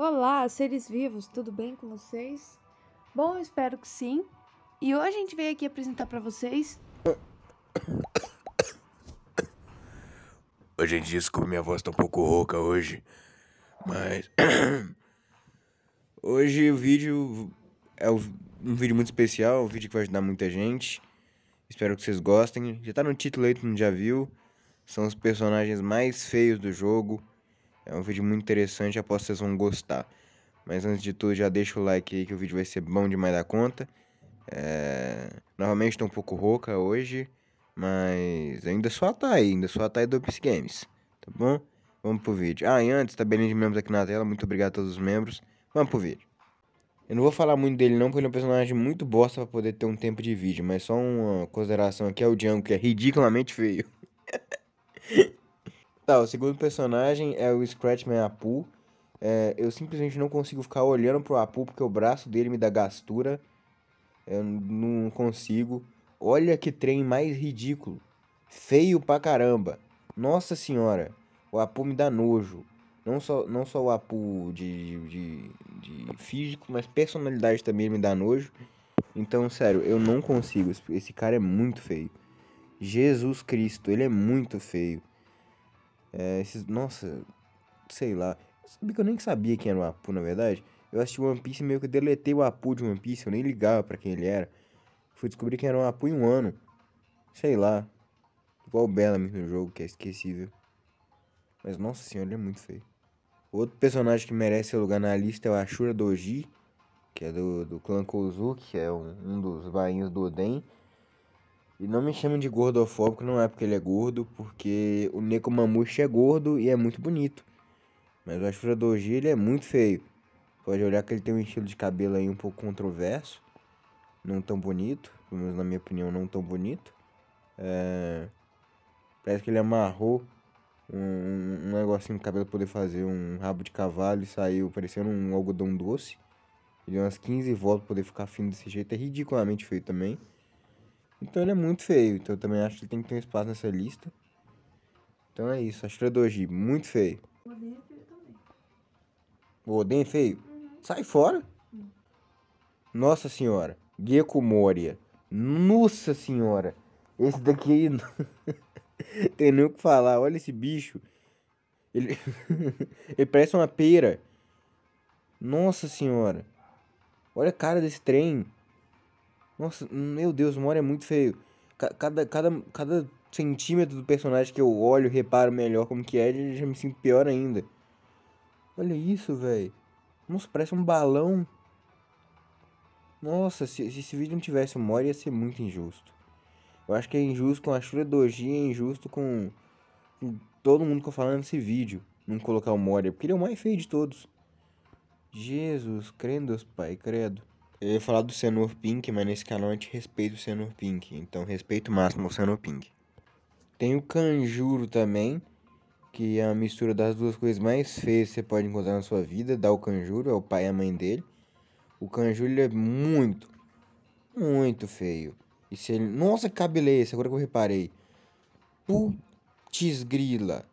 Olá, seres vivos, tudo bem com vocês? Bom, espero que sim. E hoje a gente veio aqui apresentar para vocês. Hoje em dia, desculpa, minha voz tá um pouco rouca hoje. Mas. Hoje o vídeo é um vídeo muito especial, um vídeo que vai ajudar muita gente. Espero que vocês gostem. Já tá no título aí, tu não já viu. São os personagens mais feios do jogo. É um vídeo muito interessante, aposto que vocês vão gostar. Mas antes de tudo, já deixa o like aí que o vídeo vai ser bom demais da conta. É... Novamente estou um pouco rouca hoje, mas ainda sou a Thay, ainda sou a aí do Ops Games, tá bom? Vamos pro vídeo. Ah, e antes, tabelinha de membros aqui na tela, muito obrigado a todos os membros. Vamos pro vídeo. Eu não vou falar muito dele não, porque ele é um personagem muito bosta pra poder ter um tempo de vídeo, mas só uma consideração aqui é o Django, que é ridiculamente feio. Tá, o segundo personagem é o Scratchman Apu. É, eu simplesmente não consigo ficar olhando pro Apu porque o braço dele me dá gastura. Eu não consigo. Olha que trem mais ridículo. Feio pra caramba. Nossa senhora. O Apu me dá nojo. Não só, não só o Apu de, de, de físico, mas personalidade também me dá nojo. Então, sério, eu não consigo. Esse cara é muito feio. Jesus Cristo, ele é muito feio. É, esses, nossa, sei lá. Eu sabia que eu nem sabia quem era o Apu, na verdade. Eu assisti One Piece e meio que deletei o Apu de One Piece, eu nem ligava para quem ele era. Fui descobrir quem era o Apu em um ano. Sei lá. Igual o Bellamy no jogo, que é esquecível. Mas nossa senhora, ele é muito feio. Outro personagem que merece seu lugar na lista é o Ashura Doji, que é do, do clã Kozuki, que é um, um dos bainhos do Oden. E não me chame de gordofóbico, não é porque ele é gordo, porque o Neko Mamushi é gordo e é muito bonito. Mas o Ashura Doji, ele é muito feio. Pode olhar que ele tem um estilo de cabelo aí um pouco controverso. Não tão bonito, pelo menos na minha opinião, não tão bonito. É... Parece que ele amarrou um, um negocinho de cabelo pra poder fazer um rabo de cavalo e saiu parecendo um algodão doce. Ele deu umas 15 voltas pra poder ficar fino desse jeito. É ridiculamente feio também. Então ele é muito feio. Então eu também acho que tem que ter um espaço nessa lista. Então é isso. Astrologia, é muito feio. O Oden é feio também. O Oden é feio? Uhum. Sai fora. Uhum. Nossa senhora. Gecko Moria. Nossa senhora. Esse daqui. tem nem o que falar. Olha esse bicho. Ele... Ele parece uma pera. Nossa senhora. Olha a cara desse trem. Nossa, meu Deus, o Mori é muito feio. Cada, cada, cada centímetro do personagem que eu olho, reparo melhor como que é, eu já me sinto pior ainda. Olha isso, velho. Nossa, parece um balão. Nossa, se, se esse vídeo não tivesse o Mori, ia ser muito injusto. Eu acho que é injusto com a Shura Doji, é injusto com, com todo mundo que eu falando nesse vídeo. Não colocar o Mori, porque ele é o mais feio de todos. Jesus, crendos, pai, credo. Eu ia falar do Senhor Pink, mas nesse canal a gente respeita o Senhor Pink. Então, respeito máximo ao Senhor Pink. Tem o Canjuro também, que é a mistura das duas coisas mais feias que você pode encontrar na sua vida. Dá o Canjuro, é o pai e a mãe dele. O Canjuro é muito, muito feio. E se ele... Nossa, cabeleira, agora que eu reparei. Putz grila.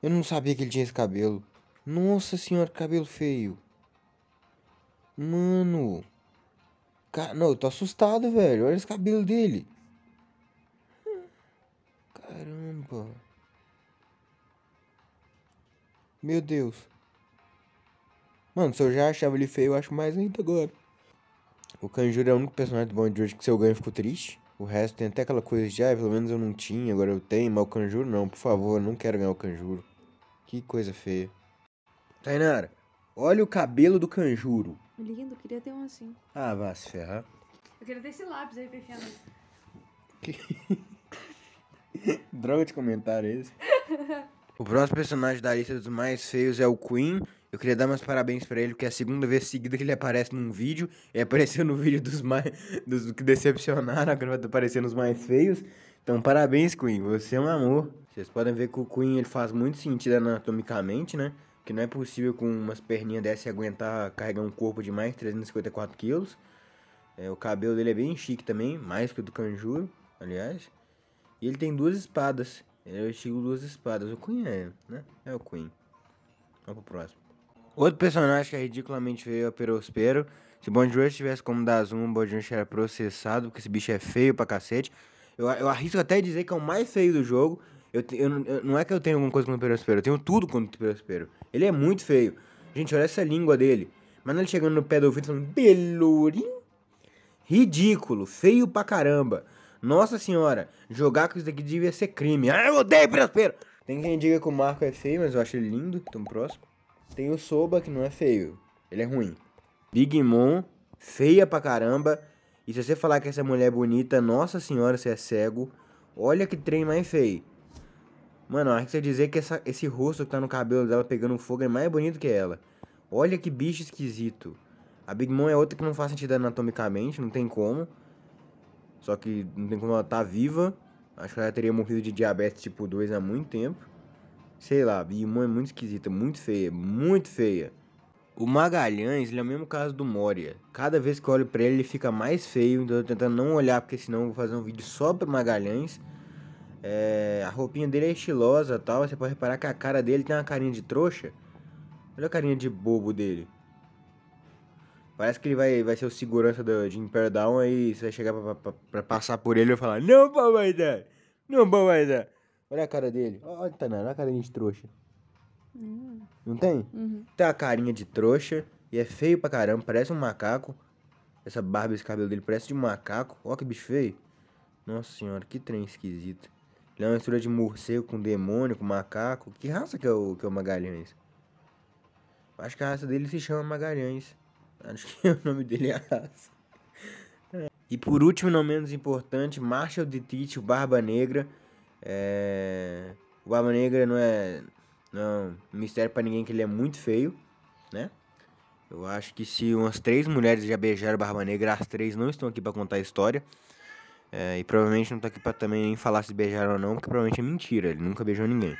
Eu não sabia que ele tinha esse cabelo. Nossa senhora, cabelo feio. Mano. Cara, não, eu tô assustado, velho. Olha esse cabelo dele. Caramba. Meu Deus. Mano, se eu já achava ele feio, eu acho mais ainda agora. O Kanjuro é o único personagem do Bond George que seu ganho ficou triste. O resto tem até aquela coisa de, ah, pelo menos eu não tinha, agora eu tenho, mas o Kanjuro não, por favor, não quero ganhar o Kanjuro. Que coisa feia. Tainara, olha o cabelo do Kanjuro. Lindo, queria ter um assim. Ah, vai se ferrar. Eu queria ter esse lápis aí pra enfiar que... Droga de comentário esse. o próximo personagem da lista dos mais feios é o Queen. Eu queria dar meus parabéns para ele, porque é a segunda vez seguida que ele aparece num vídeo. Ele apareceu no vídeo dos mais. dos que decepcionaram, agora tá aparecendo os mais feios. Então, parabéns, Queen. Você é um amor. Vocês podem ver que o Queen ele faz muito sentido anatomicamente, né? que não é possível com umas perninhas dessas aguentar carregar um corpo de mais 354 quilos. É, o cabelo dele é bem chique também, mais que o do Kanjuro, aliás. E ele tem duas espadas. Ele é o duas espadas. O Queen é, né? É o Queen. Vamos pro próximo. Outro personagem que é ridiculamente feio é o Perospero. Se Bond Rush tivesse como dar zoom, o Bond Rush era processado, porque esse bicho é feio pra cacete. Eu, eu arrisco até dizer que é o mais feio do jogo. Eu, eu, eu, não é que eu tenho alguma coisa contra o Pereira eu tenho tudo contra o Pereira Ele é muito feio. Gente, olha essa língua dele. Mas é ele chegando no pé do ouvido falando belurim. Ridículo, feio pra caramba. Nossa senhora, jogar com isso daqui devia ser crime. Ah, eu odeio Pereira Tem quem diga que o Marco é feio, mas eu acho ele lindo, tão próximo. Tem o Soba, que não é feio. Ele é ruim. Big Mom, feia pra caramba. E se você falar que essa mulher é bonita, nossa senhora, você é cego. Olha que trem mais feio. Mano, acho que você dizer que essa, esse rosto que tá no cabelo dela pegando fogo é mais bonito que ela. Olha que bicho esquisito. A Big Mom é outra que não faz sentido anatomicamente, não tem como. Só que não tem como ela tá viva. Acho que ela teria morrido de diabetes tipo 2 há muito tempo. Sei lá, a Big Mom é muito esquisita, muito feia, muito feia. O Magalhães, ele é o mesmo caso do Moria. Cada vez que eu olho pra ele, ele fica mais feio, então eu tô tentando não olhar, porque senão eu vou fazer um vídeo só pro Magalhães. É, a roupinha dele é estilosa tal. Você pode reparar que a cara dele tem uma carinha de trouxa. Olha a carinha de bobo dele. Parece que ele vai, vai ser o segurança do, de Imperial Down aí você vai chegar pra, pra, pra passar por ele e vai falar, não papai, não, papai, Não Olha a cara dele. Olha, tá Tanara, olha a carinha de trouxa. Hum. Não tem? Uhum. Tem a carinha de trouxa e é feio pra caramba, parece um macaco. Essa barba e esse cabelo dele parece de um macaco. Olha que bicho feio. Nossa senhora, que trem esquisito. Ele é uma mistura de morcego com demônio, com macaco. Que raça que é o, que é o Magalhães? Acho que a raça dele se chama Magalhães. Acho que o nome dele é a raça. É. E por último, não menos importante, Marshall de Tite, o Barba Negra. É... O Barba Negra não é, não é um mistério para ninguém que ele é muito feio, né? Eu acho que se umas três mulheres já beijaram Barba Negra, as três não estão aqui para contar a história. É, e provavelmente não tá aqui pra também nem falar se beijaram ou não, porque provavelmente é mentira, ele nunca beijou ninguém.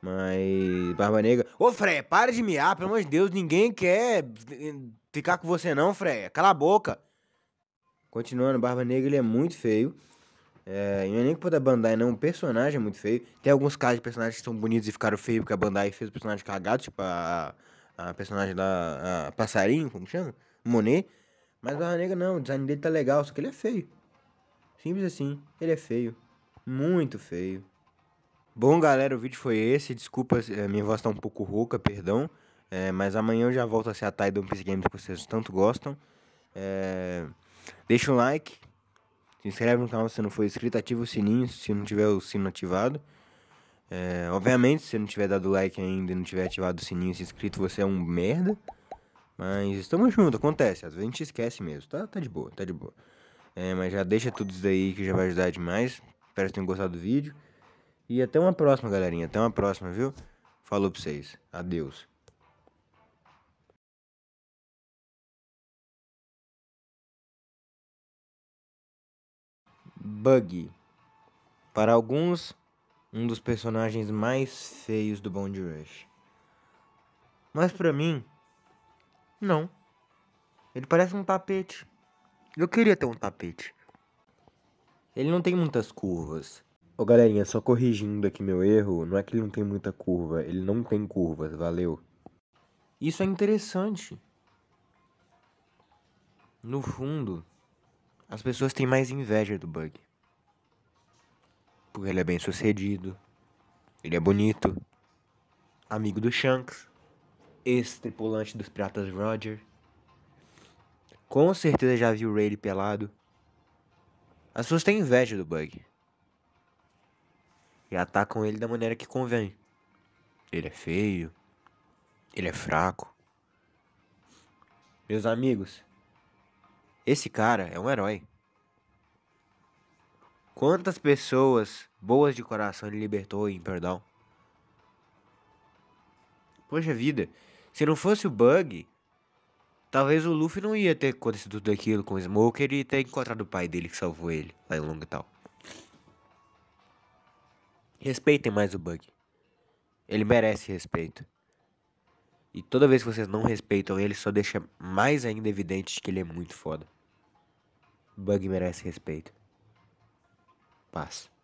Mas. Barba Negra. Ô, Freia, para de miar, pelo amor de Deus, ninguém quer ficar com você, não, Freia. Cala a boca. Continuando, Barba Negra ele é muito feio. É, não é nem que da Bandai, não. O personagem é muito feio. Tem alguns casos de personagens que são bonitos e ficaram feios porque a Bandai fez o personagem cagado, tipo a, a personagem da a Passarinho, como chama? Monet. Mas Barba Negra não, o design dele tá legal, só que ele é feio. Simples assim. Ele é feio. Muito feio. Bom, galera, o vídeo foi esse. Desculpa, eh, minha voz tá um pouco rouca, perdão. É, mas amanhã eu já volto a ser a Tidal Piece Games que vocês tanto gostam. É, deixa um like. Se inscreve no canal se não for inscrito. Ativa o sininho se não tiver o sino ativado. É, obviamente, se não tiver dado like ainda e não tiver ativado o sininho e se inscrito, você é um merda. Mas estamos juntos, acontece. Às vezes a gente esquece mesmo, tá? Tá de boa, tá de boa. É, mas já deixa tudo isso daí que já vai ajudar demais. Espero que tenham gostado do vídeo. E até uma próxima, galerinha. Até uma próxima, viu? Falou pra vocês. Adeus. Buggy. Para alguns, um dos personagens mais feios do Bond Rush. Mas para mim, não. Ele parece um tapete. Eu queria ter um tapete. Ele não tem muitas curvas. Ô galerinha, só corrigindo aqui meu erro, não é que ele não tem muita curva, ele não tem curvas, valeu. Isso é interessante. No fundo, as pessoas têm mais inveja do bug. Porque ele é bem sucedido, ele é bonito, amigo do Shanks, ex-tripulante dos Piratas Roger. Com certeza já viu o Rayleigh pelado. As pessoas têm inveja do Bug. E atacam ele da maneira que convém. Ele é feio. Ele é fraco. Meus amigos, esse cara é um herói. Quantas pessoas boas de coração ele libertou em perdão? Poxa vida, se não fosse o Bug, Talvez o Luffy não ia ter acontecido tudo aquilo com o Smoker e ter encontrado o pai dele que salvou ele lá em Long Tal. Respeitem mais o Bug. Ele merece respeito. E toda vez que vocês não respeitam ele, só deixa mais ainda evidente que ele é muito foda. Bug merece respeito. Paz.